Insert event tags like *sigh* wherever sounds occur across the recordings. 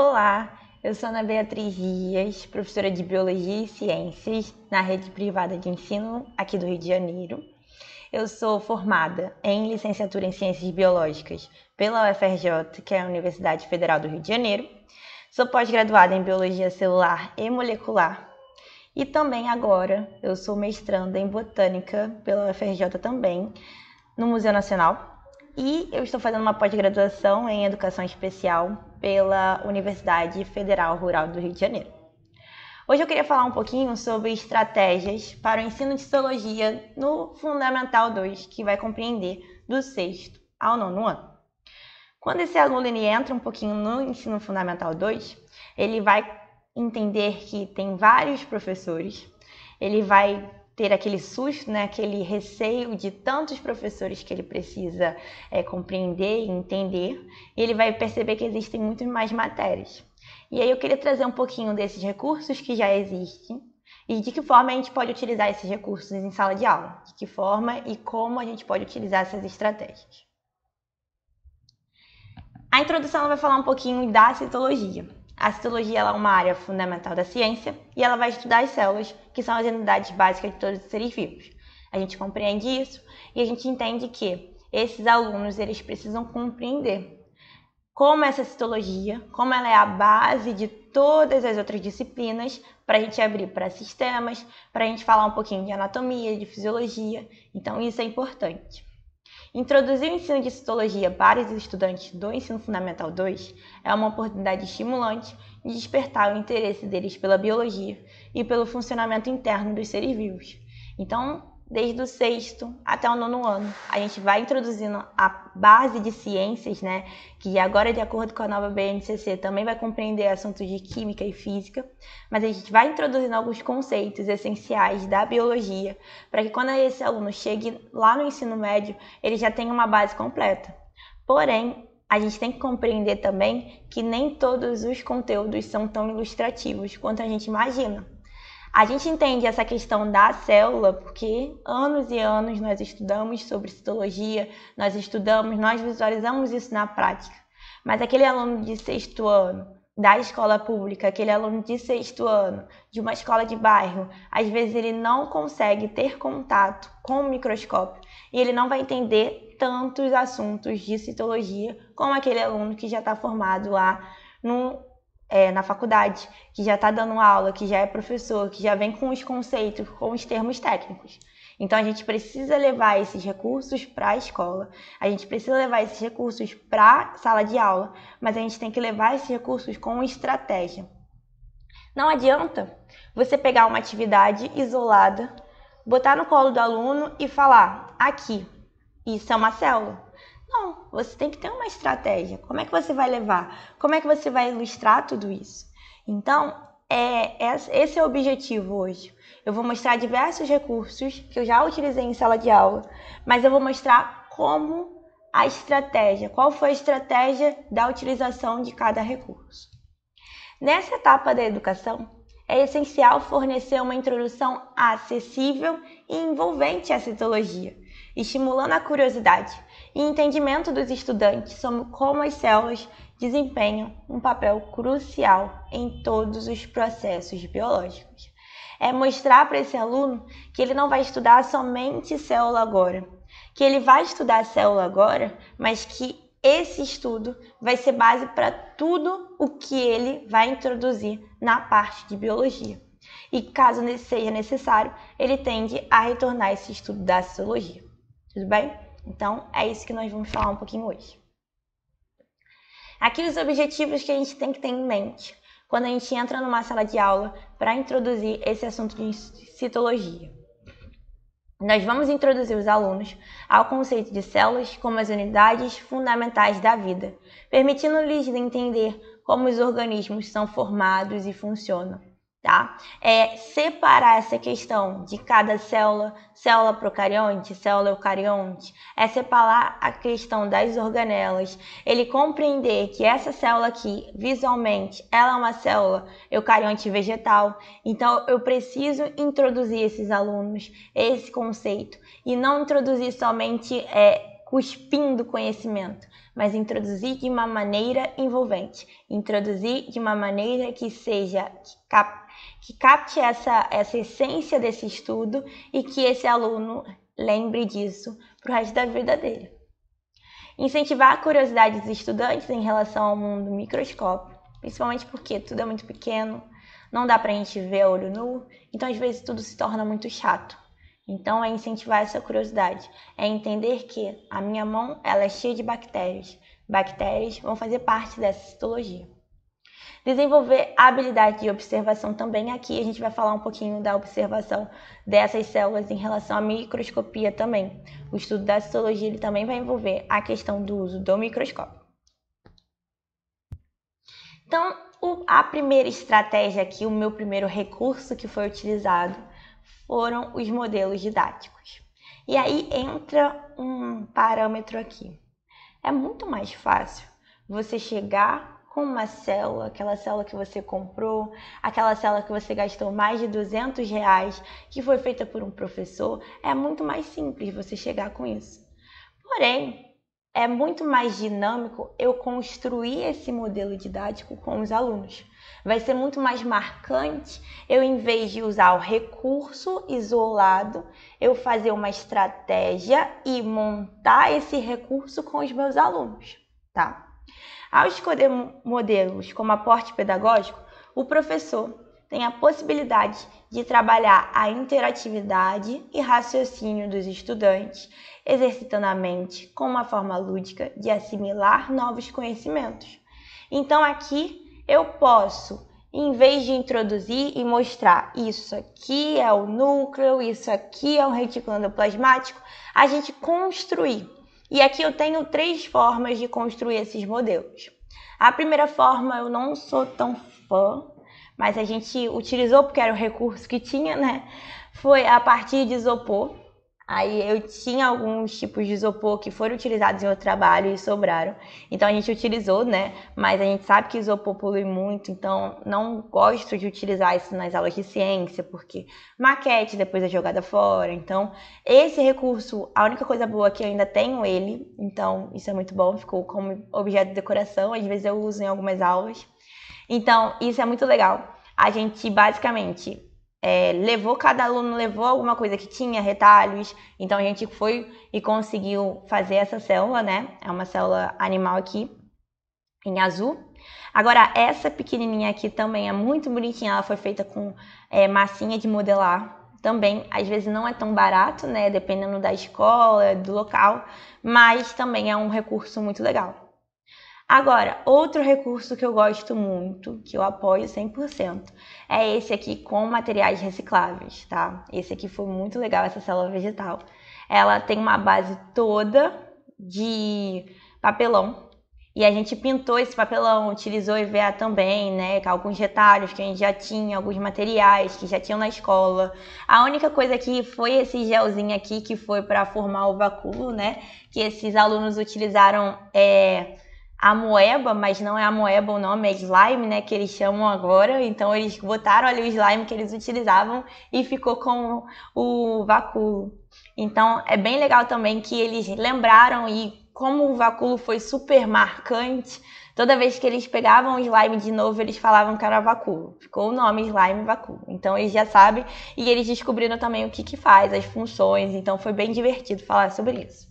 Olá, eu sou Ana Beatriz Dias, professora de Biologia e Ciências na rede privada de ensino aqui do Rio de Janeiro. Eu sou formada em licenciatura em Ciências Biológicas pela UFRJ, que é a Universidade Federal do Rio de Janeiro. Sou pós-graduada em Biologia Celular e Molecular. E também agora eu sou mestranda em Botânica pela UFRJ também, no Museu Nacional. E eu estou fazendo uma pós-graduação em Educação Especial pela Universidade Federal Rural do Rio de Janeiro. Hoje eu queria falar um pouquinho sobre estratégias para o ensino de histologia no Fundamental 2, que vai compreender do sexto ao nono ano. Quando esse aluno ele entra um pouquinho no ensino Fundamental 2, ele vai entender que tem vários professores, ele vai ter aquele susto, né, aquele receio de tantos professores que ele precisa é, compreender e entender, ele vai perceber que existem muito mais matérias. E aí eu queria trazer um pouquinho desses recursos que já existem e de que forma a gente pode utilizar esses recursos em sala de aula, de que forma e como a gente pode utilizar essas estratégias. A introdução vai falar um pouquinho da citologia. A citologia é uma área fundamental da ciência e ela vai estudar as células que são as unidades básicas de todos os seres vivos. A gente compreende isso e a gente entende que esses alunos eles precisam compreender como essa é citologia, como ela é a base de todas as outras disciplinas, para a gente abrir para sistemas, para a gente falar um pouquinho de anatomia, de fisiologia. Então, isso é importante. Introduzir o ensino de citologia para os estudantes do Ensino Fundamental 2 é uma oportunidade estimulante de despertar o interesse deles pela biologia e pelo funcionamento interno dos seres vivos. Então, desde o sexto até o nono ano. A gente vai introduzindo a base de ciências, né? Que agora, de acordo com a nova BNCC, também vai compreender assuntos de química e física. Mas a gente vai introduzindo alguns conceitos essenciais da biologia, para que quando esse aluno chegue lá no ensino médio, ele já tenha uma base completa. Porém, a gente tem que compreender também que nem todos os conteúdos são tão ilustrativos quanto a gente imagina. A gente entende essa questão da célula porque anos e anos nós estudamos sobre citologia, nós estudamos, nós visualizamos isso na prática. Mas aquele aluno de sexto ano da escola pública, aquele aluno de sexto ano, de uma escola de bairro, às vezes ele não consegue ter contato com o microscópio e ele não vai entender tantos assuntos de citologia como aquele aluno que já está formado lá no é, na faculdade, que já está dando aula, que já é professor, que já vem com os conceitos, com os termos técnicos. Então a gente precisa levar esses recursos para a escola, a gente precisa levar esses recursos para a sala de aula, mas a gente tem que levar esses recursos com estratégia. Não adianta você pegar uma atividade isolada, botar no colo do aluno e falar: aqui, isso é uma célula. Não, você tem que ter uma estratégia. Como é que você vai levar? Como é que você vai ilustrar tudo isso? Então, é, esse é o objetivo hoje. Eu vou mostrar diversos recursos que eu já utilizei em sala de aula, mas eu vou mostrar como a estratégia, qual foi a estratégia da utilização de cada recurso. Nessa etapa da educação, é essencial fornecer uma introdução acessível e envolvente à citologia, estimulando a curiosidade, e entendimento dos estudantes sobre como as células desempenham um papel crucial em todos os processos biológicos. É mostrar para esse aluno que ele não vai estudar somente célula agora, que ele vai estudar célula agora, mas que esse estudo vai ser base para tudo o que ele vai introduzir na parte de biologia. E caso seja necessário, ele tende a retornar esse estudo da sociologia. Tudo bem? Então, é isso que nós vamos falar um pouquinho hoje. Aqui os objetivos que a gente tem que ter em mente quando a gente entra numa sala de aula para introduzir esse assunto de citologia. Nós vamos introduzir os alunos ao conceito de células como as unidades fundamentais da vida, permitindo-lhes entender como os organismos são formados e funcionam tá? É separar essa questão de cada célula, célula procarionte, célula eucarionte, é separar a questão das organelas. Ele compreender que essa célula aqui, visualmente, ela é uma célula eucarionte vegetal. Então, eu preciso introduzir esses alunos, esse conceito, e não introduzir somente é, cuspindo conhecimento, mas introduzir de uma maneira envolvente, introduzir de uma maneira que seja capaz que capte essa, essa essência desse estudo e que esse aluno lembre disso para o resto da vida dele. Incentivar a curiosidade dos estudantes em relação ao mundo microscópio, principalmente porque tudo é muito pequeno, não dá para a gente ver a olho nu, então às vezes tudo se torna muito chato. Então é incentivar essa curiosidade, é entender que a minha mão ela é cheia de bactérias. Bactérias vão fazer parte dessa citologia. Desenvolver a habilidade de observação também aqui, a gente vai falar um pouquinho da observação dessas células em relação à microscopia também. O estudo da citologia ele também vai envolver a questão do uso do microscópio. Então, o, a primeira estratégia aqui, o meu primeiro recurso que foi utilizado foram os modelos didáticos. E aí entra um parâmetro aqui. É muito mais fácil você chegar com uma célula, aquela célula que você comprou, aquela célula que você gastou mais de 200 reais, que foi feita por um professor, é muito mais simples você chegar com isso. Porém, é muito mais dinâmico eu construir esse modelo didático com os alunos. Vai ser muito mais marcante eu, em vez de usar o recurso isolado, eu fazer uma estratégia e montar esse recurso com os meus alunos, tá? Ao escolher modelos como aporte pedagógico, o professor tem a possibilidade de trabalhar a interatividade e raciocínio dos estudantes, exercitando a mente com uma forma lúdica de assimilar novos conhecimentos. Então, aqui eu posso, em vez de introduzir e mostrar isso aqui é o núcleo, isso aqui é o reticulando retículo endoplasmático, a gente construir e aqui eu tenho três formas de construir esses modelos. A primeira forma eu não sou tão fã, mas a gente utilizou porque era o recurso que tinha, né? Foi a partir de isopor. Aí eu tinha alguns tipos de isopor que foram utilizados em outro trabalho e sobraram. Então a gente utilizou, né? Mas a gente sabe que isopor polui muito, então não gosto de utilizar isso nas aulas de ciência, porque maquete depois é jogada fora. Então, esse recurso, a única coisa boa é que eu ainda tenho ele, então isso é muito bom, ficou como objeto de decoração, às vezes eu uso em algumas aulas. Então, isso é muito legal. A gente basicamente é, levou, cada aluno levou alguma coisa que tinha, retalhos. Então a gente foi e conseguiu fazer essa célula, né? É uma célula animal aqui, em azul. Agora, essa pequenininha aqui também é muito bonitinha. Ela foi feita com é, massinha de modelar. Também, às vezes não é tão barato, né? Dependendo da escola, do local. Mas também é um recurso muito legal. Agora, outro recurso que eu gosto muito, que eu apoio 100%, é esse aqui com materiais recicláveis, tá? Esse aqui foi muito legal, essa célula vegetal. Ela tem uma base toda de papelão, e a gente pintou esse papelão, utilizou EVA também, né? Alguns retalhos que a gente já tinha, alguns materiais que já tinham na escola. A única coisa que foi esse gelzinho aqui que foi para formar o vacúolo, né? Que esses alunos utilizaram é, a moeba, mas não é a moeba o nome, é slime, né, que eles chamam agora. Então eles botaram ali o slime que eles utilizavam e ficou com o vaculo. Então é bem legal também que eles lembraram e como o vaculo foi super marcante, toda vez que eles pegavam o slime de novo, eles falavam que era vaculo. Ficou o nome slime vaculo. Então eles já sabem e eles descobriram também o que que faz, as funções. Então foi bem divertido falar sobre isso.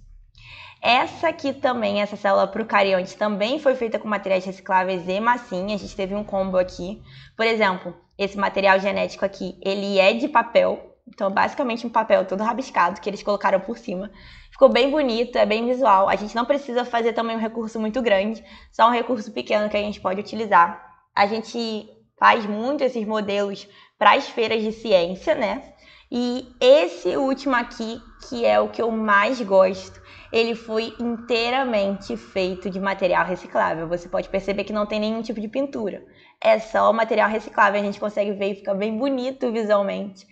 Essa aqui também, essa célula procarionte, também foi feita com materiais recicláveis e massinha. A gente teve um combo aqui. Por exemplo, esse material genético aqui, ele é de papel. Então, basicamente um papel todo rabiscado que eles colocaram por cima. Ficou bem bonito, é bem visual. A gente não precisa fazer também um recurso muito grande, só um recurso pequeno que a gente pode utilizar. A gente faz muito esses modelos para as feiras de ciência, né? E esse último aqui, que é o que eu mais gosto, ele foi inteiramente feito de material reciclável. Você pode perceber que não tem nenhum tipo de pintura. É só material reciclável, a gente consegue ver e fica bem bonito visualmente.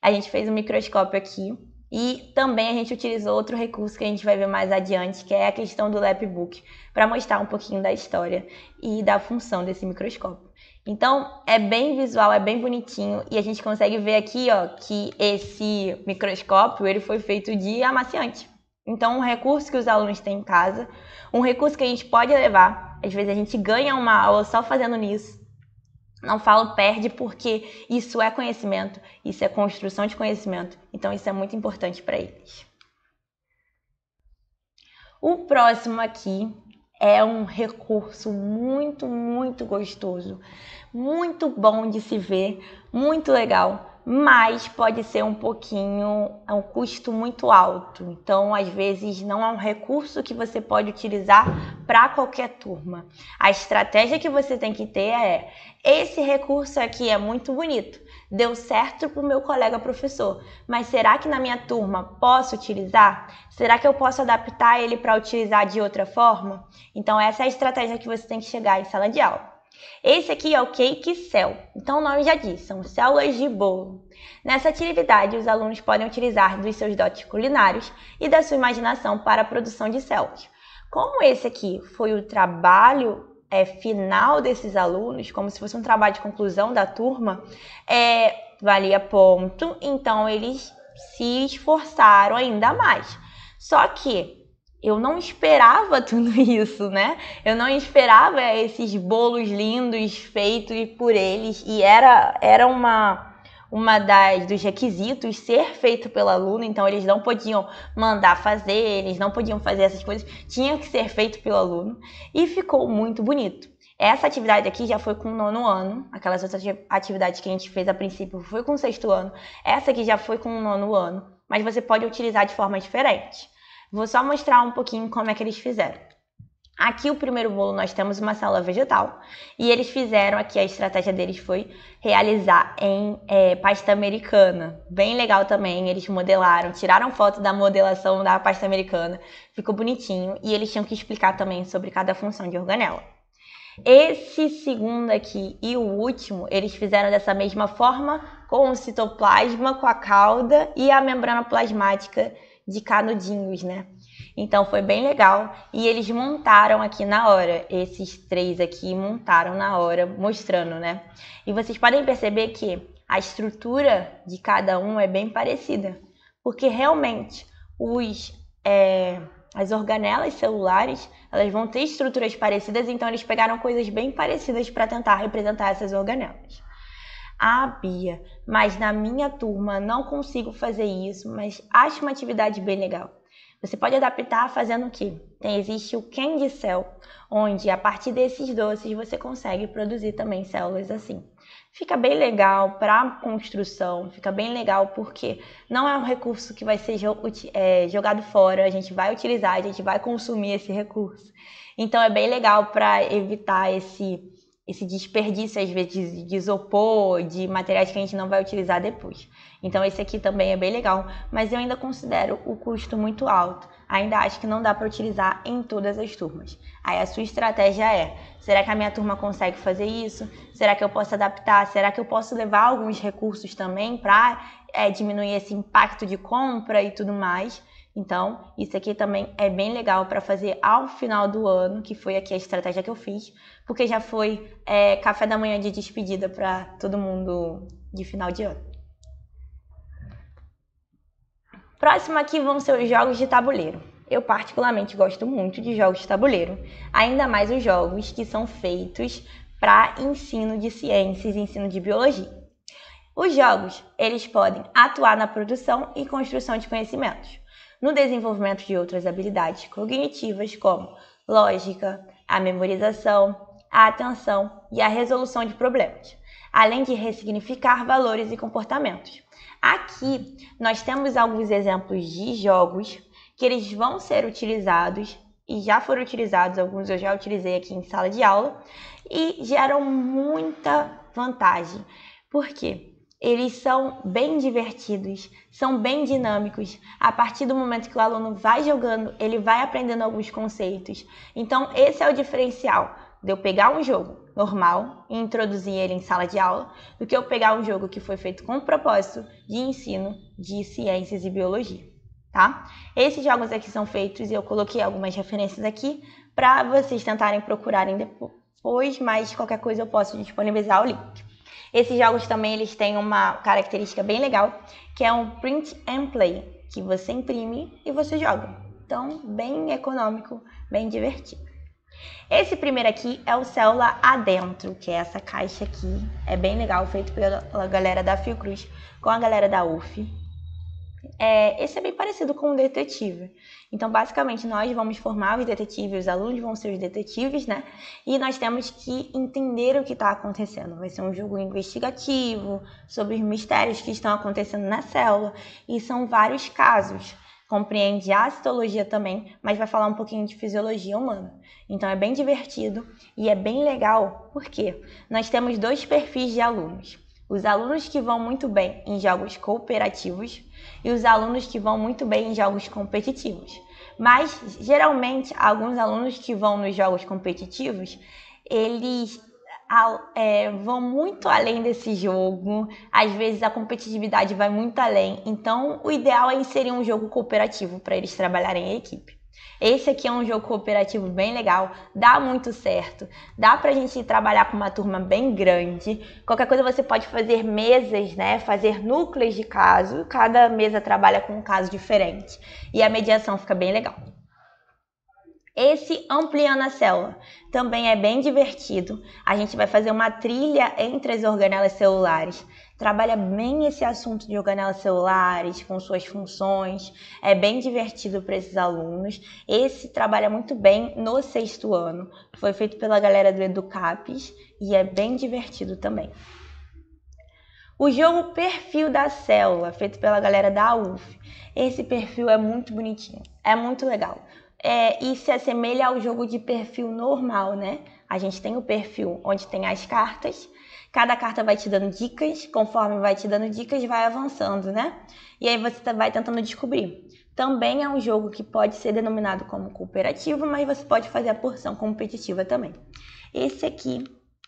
A gente fez um microscópio aqui e também a gente utilizou outro recurso que a gente vai ver mais adiante, que é a questão do lapbook, para mostrar um pouquinho da história e da função desse microscópio. Então, é bem visual, é bem bonitinho e a gente consegue ver aqui, ó, que esse microscópio, ele foi feito de amaciante. Então, um recurso que os alunos têm em casa, um recurso que a gente pode levar, às vezes a gente ganha uma aula só fazendo nisso. Não falo perde porque isso é conhecimento, isso é construção de conhecimento. Então, isso é muito importante para eles. O próximo aqui é um recurso muito, muito gostoso, muito bom de se ver, muito legal mas pode ser um pouquinho, é um custo muito alto. Então, às vezes, não é um recurso que você pode utilizar para qualquer turma. A estratégia que você tem que ter é: esse recurso aqui é muito bonito, deu certo para o meu colega professor, mas será que na minha turma posso utilizar? Será que eu posso adaptar ele para utilizar de outra forma? Então, essa é a estratégia que você tem que chegar em sala de aula. Esse aqui é o Cake Cell, então o nome já diz, são células de bolo. Nessa atividade, os alunos podem utilizar dos seus dotes culinários e da sua imaginação para a produção de células. Como esse aqui foi o trabalho é, final desses alunos, como se fosse um trabalho de conclusão da turma, é, valia ponto, então eles se esforçaram ainda mais. Só que eu não esperava *laughs* tudo isso, né? Eu não esperava esses bolos lindos feitos por eles e era era uma uma das dos requisitos ser feito pelo aluno, então eles não podiam mandar fazer, eles não podiam fazer essas coisas, tinha que ser feito pelo aluno e ficou muito bonito. Essa atividade aqui já foi com o nono ano, aquelas outras atividades que a gente fez a princípio foi com o sexto ano, essa aqui já foi com o nono ano, mas você pode utilizar de forma diferente. Vou só mostrar um pouquinho como é que eles fizeram. Aqui o primeiro bolo nós temos uma célula vegetal e eles fizeram aqui a estratégia deles foi realizar em é, pasta americana, bem legal também. Eles modelaram, tiraram foto da modelação da pasta americana, ficou bonitinho e eles tinham que explicar também sobre cada função de organela. Esse segundo aqui e o último, eles fizeram dessa mesma forma, com o citoplasma, com a cauda e a membrana plasmática de canudinhos, né? Então foi bem legal e eles montaram aqui na hora, esses três aqui montaram na hora, mostrando, né? E vocês podem perceber que a estrutura de cada um é bem parecida, porque realmente os é, as organelas celulares elas vão ter estruturas parecidas, então eles pegaram coisas bem parecidas para tentar representar essas organelas. Ah, Bia, mas na minha turma não consigo fazer isso, mas acho uma atividade bem legal. Você pode adaptar fazendo o quê? Tem, existe o candy cell, onde a partir desses doces você consegue produzir também células assim. Fica bem legal para construção, fica bem legal porque não é um recurso que vai ser é, jogado fora, a gente vai utilizar, a gente vai consumir esse recurso. Então é bem legal para evitar esse esse desperdício, às vezes, de isopor, de materiais que a gente não vai utilizar depois. Então, esse aqui também é bem legal, mas eu ainda considero o custo muito alto. Ainda acho que não dá para utilizar em todas as turmas. Aí a sua estratégia é: será que a minha turma consegue fazer isso? Será que eu posso adaptar? Será que eu posso levar alguns recursos também para é, diminuir esse impacto de compra e tudo mais? Então, isso aqui também é bem legal para fazer ao final do ano, que foi aqui a estratégia que eu fiz, porque já foi é, café da manhã de despedida para todo mundo de final de ano. Próximo aqui vão ser os jogos de tabuleiro. Eu particularmente gosto muito de jogos de tabuleiro, ainda mais os jogos que são feitos para ensino de ciências, ensino de biologia. Os jogos, eles podem atuar na produção e construção de conhecimentos no desenvolvimento de outras habilidades cognitivas, como lógica, a memorização, a atenção e a resolução de problemas, além de ressignificar valores e comportamentos. Aqui nós temos alguns exemplos de jogos que eles vão ser utilizados e já foram utilizados, alguns eu já utilizei aqui em sala de aula, e geram muita vantagem. Por quê? eles são bem divertidos, são bem dinâmicos. A partir do momento que o aluno vai jogando, ele vai aprendendo alguns conceitos. Então, esse é o diferencial de eu pegar um jogo normal e introduzir ele em sala de aula, do que eu pegar um jogo que foi feito com o propósito de ensino de ciências e biologia, tá? Esses jogos aqui são feitos e eu coloquei algumas referências aqui para vocês tentarem procurarem depois, mas qualquer coisa eu posso disponibilizar o link. Esses jogos também eles têm uma característica bem legal, que é um print and play, que você imprime e você joga. Então, bem econômico, bem divertido. Esse primeiro aqui é o Célula Adentro, que é essa caixa aqui. É bem legal, feito pela galera da Fiocruz com a galera da UF. É, esse é bem parecido com o detetive. Então, basicamente, nós vamos formar os detetives, os alunos vão ser os detetives, né? E nós temos que entender o que está acontecendo. Vai ser um jogo investigativo, sobre os mistérios que estão acontecendo na célula. E são vários casos. Compreende a citologia também, mas vai falar um pouquinho de fisiologia humana. Então, é bem divertido e é bem legal, porque nós temos dois perfis de alunos os alunos que vão muito bem em jogos cooperativos e os alunos que vão muito bem em jogos competitivos. Mas geralmente alguns alunos que vão nos jogos competitivos, eles é, vão muito além desse jogo. Às vezes a competitividade vai muito além. Então o ideal é inserir um jogo cooperativo para eles trabalharem em equipe. Esse aqui é um jogo cooperativo bem legal, dá muito certo. Dá pra gente trabalhar com uma turma bem grande. Qualquer coisa você pode fazer mesas, né? Fazer núcleos de caso. Cada mesa trabalha com um caso diferente. E a mediação fica bem legal. Esse Ampliando a Célula também é bem divertido. A gente vai fazer uma trilha entre as organelas celulares. Trabalha bem esse assunto de organelas celulares, com suas funções. É bem divertido para esses alunos. Esse trabalha muito bem no sexto ano. Foi feito pela galera do Educapes e é bem divertido também. O jogo Perfil da Célula, feito pela galera da UF. Esse perfil é muito bonitinho, é muito legal é, e se assemelha ao jogo de perfil normal, né? A gente tem o perfil onde tem as cartas, cada carta vai te dando dicas, conforme vai te dando dicas, vai avançando, né? E aí você tá, vai tentando descobrir. Também é um jogo que pode ser denominado como cooperativo, mas você pode fazer a porção competitiva também. Esse aqui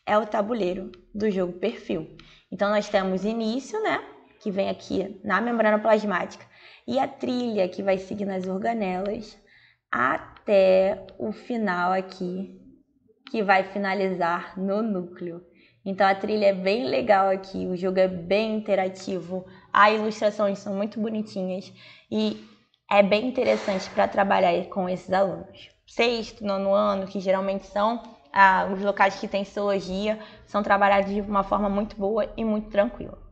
é o tabuleiro do jogo perfil. Então nós temos início, né, que vem aqui na membrana plasmática, e a trilha que vai seguir nas organelas, até o final aqui, que vai finalizar no núcleo. Então a trilha é bem legal aqui, o jogo é bem interativo, as ilustrações são muito bonitinhas e é bem interessante para trabalhar com esses alunos. Sexto, nono ano, que geralmente são ah, os locais que têm zoologia, são trabalhados de uma forma muito boa e muito tranquila.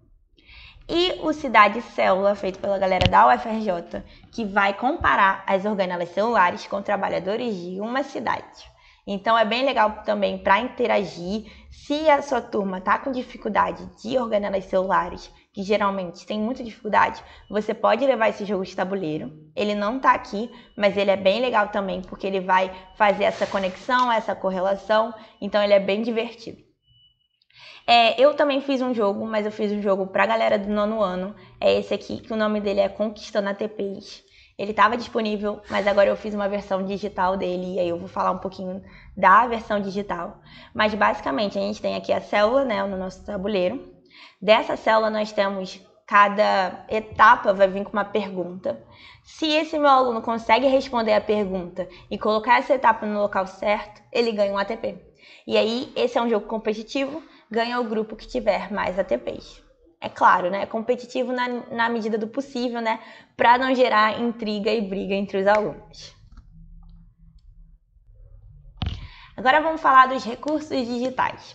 E o Cidade Célula, feito pela galera da UFRJ, que vai comparar as organelas celulares com trabalhadores de uma cidade. Então é bem legal também para interagir. Se a sua turma está com dificuldade de organelas celulares, que geralmente tem muita dificuldade, você pode levar esse jogo de tabuleiro. Ele não está aqui, mas ele é bem legal também, porque ele vai fazer essa conexão, essa correlação, então ele é bem divertido. É, eu também fiz um jogo, mas eu fiz um jogo pra galera do nono ano. É esse aqui, que o nome dele é Conquista na Ele estava disponível, mas agora eu fiz uma versão digital dele e aí eu vou falar um pouquinho da versão digital. Mas basicamente a gente tem aqui a célula, né, no nosso tabuleiro. Dessa célula nós temos cada etapa vai vir com uma pergunta. Se esse meu aluno consegue responder a pergunta e colocar essa etapa no local certo, ele ganha um ATP. E aí, esse é um jogo competitivo, ganha o grupo que tiver mais ATPs. É claro, né? É competitivo na, na medida do possível, né? Para não gerar intriga e briga entre os alunos. Agora vamos falar dos recursos digitais.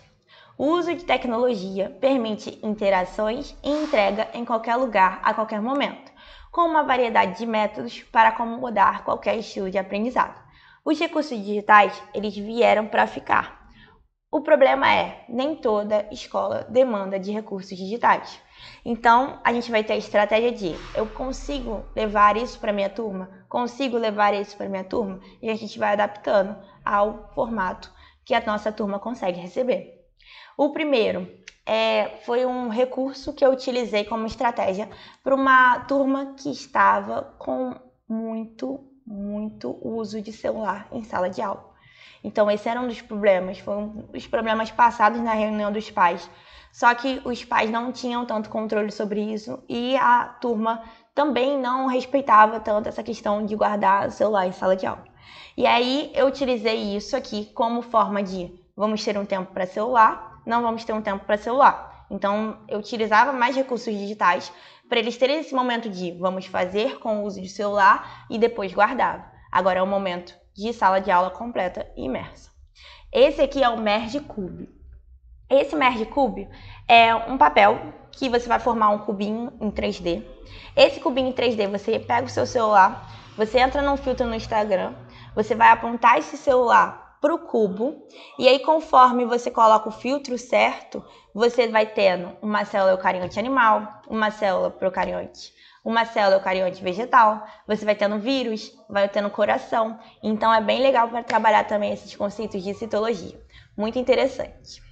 O uso de tecnologia permite interações e entrega em qualquer lugar, a qualquer momento, com uma variedade de métodos para acomodar qualquer estilo de aprendizado. Os recursos digitais, eles vieram para ficar o problema é, nem toda escola demanda de recursos digitais. Então, a gente vai ter a estratégia de eu consigo levar isso para minha turma, consigo levar isso para minha turma, e a gente vai adaptando ao formato que a nossa turma consegue receber. O primeiro é, foi um recurso que eu utilizei como estratégia para uma turma que estava com muito, muito uso de celular em sala de aula. Então, esse era um dos problemas, foram os problemas passados na reunião dos pais. Só que os pais não tinham tanto controle sobre isso e a turma também não respeitava tanto essa questão de guardar o celular em sala de aula. E aí eu utilizei isso aqui como forma de vamos ter um tempo para celular, não vamos ter um tempo para celular. Então eu utilizava mais recursos digitais para eles terem esse momento de vamos fazer com o uso de celular e depois guardava. Agora é o momento de sala de aula completa imersa. Esse aqui é o Merge Cube. Esse Merge Cube é um papel que você vai formar um cubinho em 3D. Esse cubinho em 3D, você pega o seu celular, você entra num filtro no Instagram, você vai apontar esse celular para o cubo, e aí conforme você coloca o filtro certo, você vai tendo uma célula eucariante animal, uma célula procarionte uma célula eucarionte vegetal, você vai tendo vírus, vai tendo coração. Então é bem legal para trabalhar também esses conceitos de citologia. Muito interessante.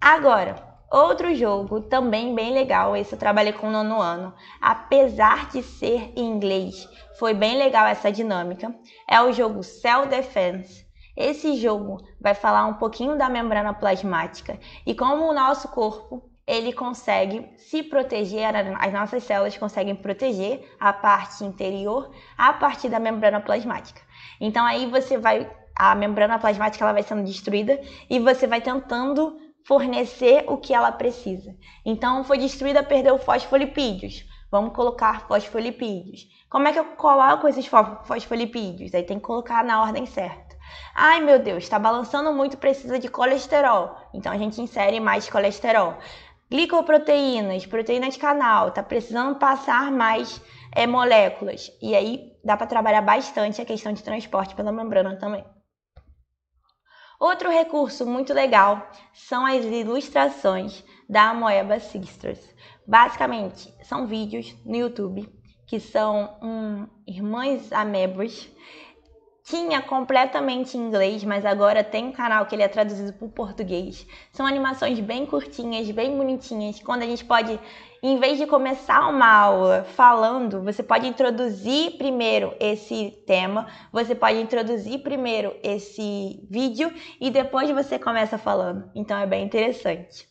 Agora, Outro jogo também bem legal, esse eu trabalhei com o nono ano, apesar de ser em inglês, foi bem legal essa dinâmica. É o jogo Cell Defense. Esse jogo vai falar um pouquinho da membrana plasmática e como o nosso corpo ele consegue se proteger, as nossas células conseguem proteger a parte interior a partir da membrana plasmática. Então aí você vai, a membrana plasmática ela vai sendo destruída e você vai tentando fornecer o que ela precisa. Então foi destruída, perdeu fosfolipídios. Vamos colocar fosfolipídios. Como é que eu coloco esses fosfolipídios? Aí tem que colocar na ordem certa. Ai meu Deus, está balançando muito, precisa de colesterol. Então a gente insere mais colesterol. Glicoproteínas, proteína de canal, tá precisando passar mais é, moléculas. E aí dá para trabalhar bastante a questão de transporte pela membrana também. Outro recurso muito legal são as ilustrações da Amoeba Sisters. Basicamente, são vídeos no YouTube que são um, irmãs amebas tinha completamente em inglês, mas agora tem um canal que ele é traduzido para o português. São animações bem curtinhas, bem bonitinhas, quando a gente pode, em vez de começar uma aula falando, você pode introduzir primeiro esse tema, você pode introduzir primeiro esse vídeo e depois você começa falando. Então é bem interessante.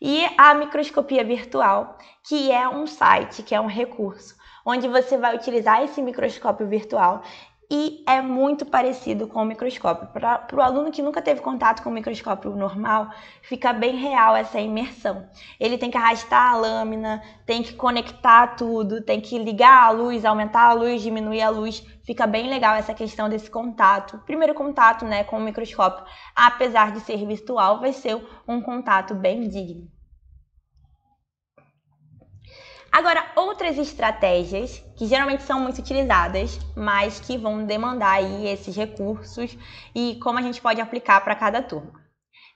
E a microscopia virtual, que é um site, que é um recurso onde você vai utilizar esse microscópio virtual e é muito parecido com o microscópio. Para o aluno que nunca teve contato com o microscópio normal, fica bem real essa imersão. Ele tem que arrastar a lâmina, tem que conectar tudo, tem que ligar a luz, aumentar a luz, diminuir a luz. Fica bem legal essa questão desse contato. Primeiro contato né, com o microscópio, apesar de ser virtual, vai ser um contato bem digno. Agora, outras estratégias que geralmente são muito utilizadas, mas que vão demandar aí esses recursos e como a gente pode aplicar para cada turma.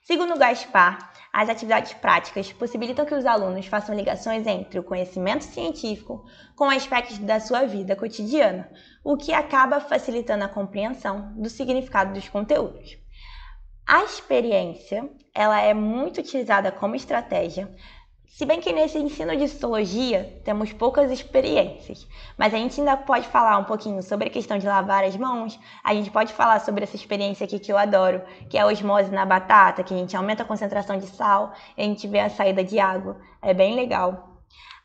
Segundo Gaspar, as atividades práticas possibilitam que os alunos façam ligações entre o conhecimento científico com aspectos da sua vida cotidiana, o que acaba facilitando a compreensão do significado dos conteúdos. A experiência, ela é muito utilizada como estratégia se bem que nesse ensino de histologia temos poucas experiências, mas a gente ainda pode falar um pouquinho sobre a questão de lavar as mãos, a gente pode falar sobre essa experiência aqui que eu adoro, que é a osmose na batata, que a gente aumenta a concentração de sal e a gente vê a saída de água. É bem legal.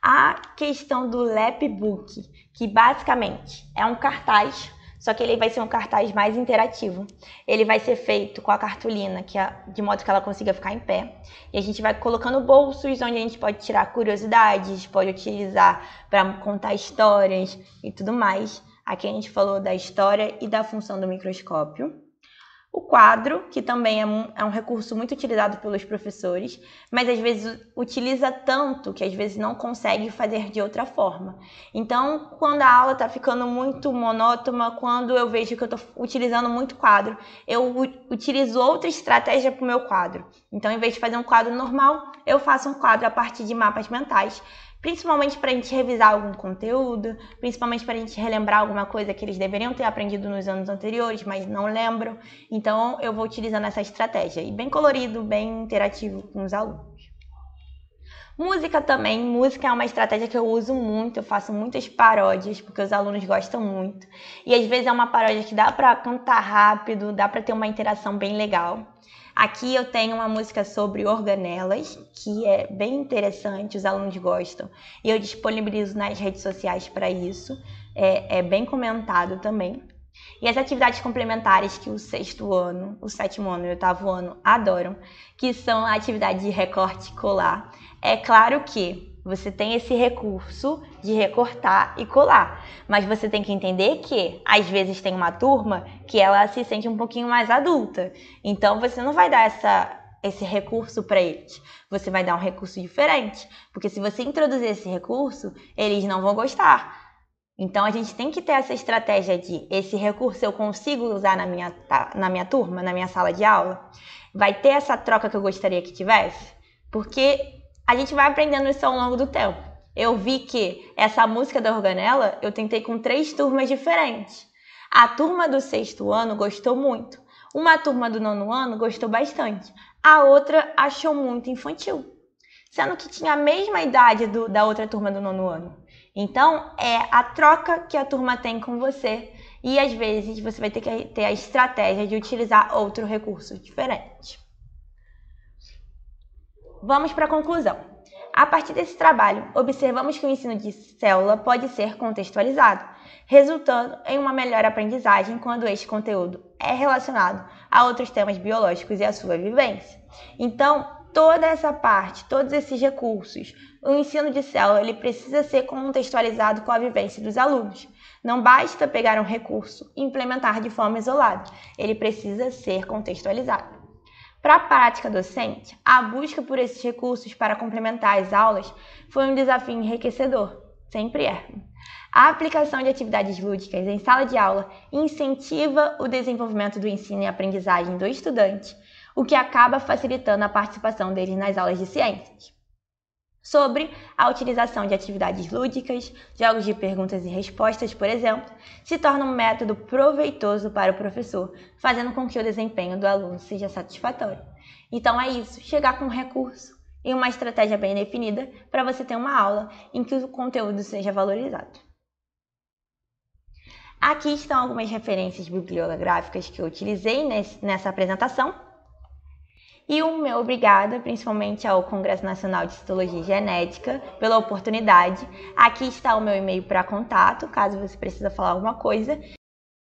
A questão do lapbook, que basicamente é um cartaz só que ele vai ser um cartaz mais interativo. Ele vai ser feito com a cartolina, que é, de modo que ela consiga ficar em pé. E a gente vai colocando bolsos onde a gente pode tirar curiosidades, pode utilizar para contar histórias e tudo mais. Aqui a gente falou da história e da função do microscópio. O quadro, que também é um, é um, recurso muito utilizado pelos professores, mas às vezes utiliza tanto que às vezes não consegue fazer de outra forma. Então, quando a aula está ficando muito monótona, quando eu vejo que eu estou utilizando muito quadro, eu utilizo outra estratégia para o meu quadro. Então, em vez de fazer um quadro normal, eu faço um quadro a partir de mapas mentais Principalmente para a gente revisar algum conteúdo, principalmente para a gente relembrar alguma coisa que eles deveriam ter aprendido nos anos anteriores, mas não lembram. Então, eu vou utilizando essa estratégia. E bem colorido, bem interativo com os alunos. Música também, música é uma estratégia que eu uso muito, eu faço muitas paródias, porque os alunos gostam muito. E às vezes é uma paródia que dá para cantar rápido, dá para ter uma interação bem legal. Aqui eu tenho uma música sobre organelas, que é bem interessante, os alunos gostam. E eu disponibilizo nas redes sociais para isso. É, é bem comentado também. E as atividades complementares que o sexto ano, o sétimo ano e o oitavo ano adoram, que são a atividade de recorte colar. É claro que você tem esse recurso de recortar e colar, mas você tem que entender que às vezes tem uma turma que ela se sente um pouquinho mais adulta. Então você não vai dar essa esse recurso para eles. Você vai dar um recurso diferente, porque se você introduzir esse recurso, eles não vão gostar. Então a gente tem que ter essa estratégia de esse recurso eu consigo usar na minha, na minha turma, na minha sala de aula? Vai ter essa troca que eu gostaria que tivesse? Porque a gente vai aprendendo isso ao longo do tempo. Eu vi que essa música da organela eu tentei com três turmas diferentes. A turma do sexto ano gostou muito. Uma turma do nono ano gostou bastante. A outra achou muito infantil, sendo que tinha a mesma idade do, da outra turma do nono ano. Então, é a troca que a turma tem com você e às vezes você vai ter que ter a estratégia de utilizar outro recurso diferente. Vamos para a conclusão. A partir desse trabalho, observamos que o ensino de célula pode ser contextualizado, resultando em uma melhor aprendizagem quando este conteúdo é relacionado a outros temas biológicos e à sua vivência. Então, toda essa parte, todos esses recursos, o ensino de célula ele precisa ser contextualizado com a vivência dos alunos. Não basta pegar um recurso e implementar de forma isolada, ele precisa ser contextualizado. Para a prática docente, a busca por esses recursos para complementar as aulas foi um desafio enriquecedor, sempre é. A aplicação de atividades lúdicas em sala de aula incentiva o desenvolvimento do ensino e aprendizagem do estudante, o que acaba facilitando a participação dele nas aulas de ciências sobre a utilização de atividades lúdicas, jogos de perguntas e respostas, por exemplo, se torna um método proveitoso para o professor, fazendo com que o desempenho do aluno seja satisfatório. Então é isso, chegar com um recurso e uma estratégia bem definida para você ter uma aula em que o conteúdo seja valorizado. Aqui estão algumas referências bibliográficas que eu utilizei nessa apresentação e o meu obrigada, principalmente ao Congresso Nacional de Citologia Genética, pela oportunidade. Aqui está o meu e-mail para contato, caso você precisa falar alguma coisa.